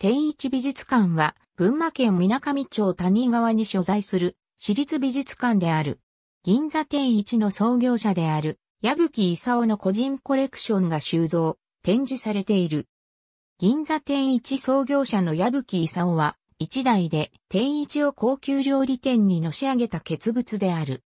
天一美術館は、群馬県水上町谷川に所在する、私立美術館である。銀座天一の創業者である、矢吹勲の個人コレクションが収蔵、展示されている。銀座天一創業者の矢吹勲は、一代で天一を高級料理店にのし上げた傑物である。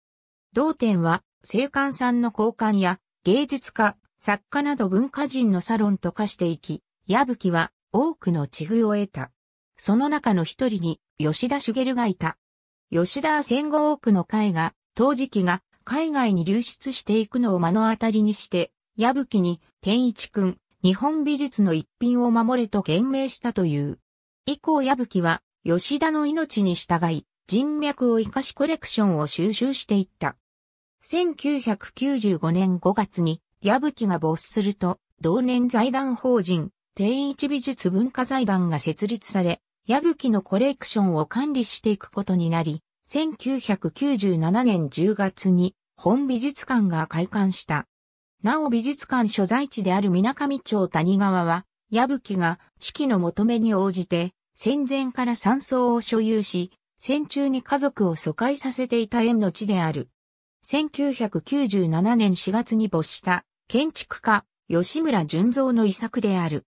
同店は、青函んの交換や、芸術家、作家など文化人のサロンと化していき、矢吹は多くの地遇を得た。その中の一人に吉田茂がいた。吉田は戦後多くの絵画、陶磁器が海外に流出していくのを目の当たりにして、矢吹に天一君、日本美術の一品を守れと言命したという。以降矢吹は吉田の命に従い、人脈を生かしコレクションを収集していった。1995年5月に矢吹が没すると、同年財団法人天一美術文化財団が設立され、矢吹のコレクションを管理していくことになり、1997年10月に本美術館が開館した。なお美術館所在地である水上町谷川は、矢吹が四季の求めに応じて、戦前から山荘を所有し、戦中に家族を疎開させていた縁の地である。1997年4月に没した建築家吉村純造の遺作である。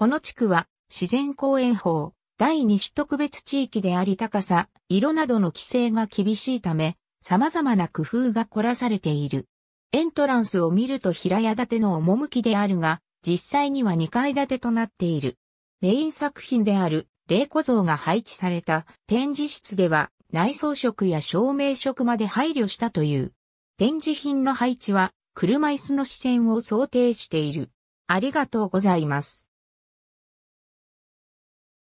この地区は自然公園法第2種特別地域であり高さ、色などの規制が厳しいため、様々な工夫が凝らされている。エントランスを見ると平屋建ての趣であるが、実際には2階建てとなっている。メイン作品である、霊子像が配置された展示室では、内装色や照明色まで配慮したという。展示品の配置は、車椅子の視線を想定している。ありがとうございます。